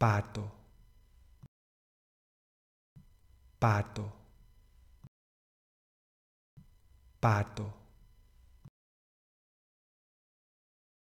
pato pato pato